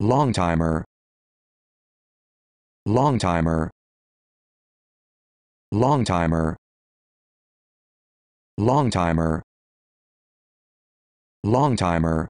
long timer long timer long timer long timer long timer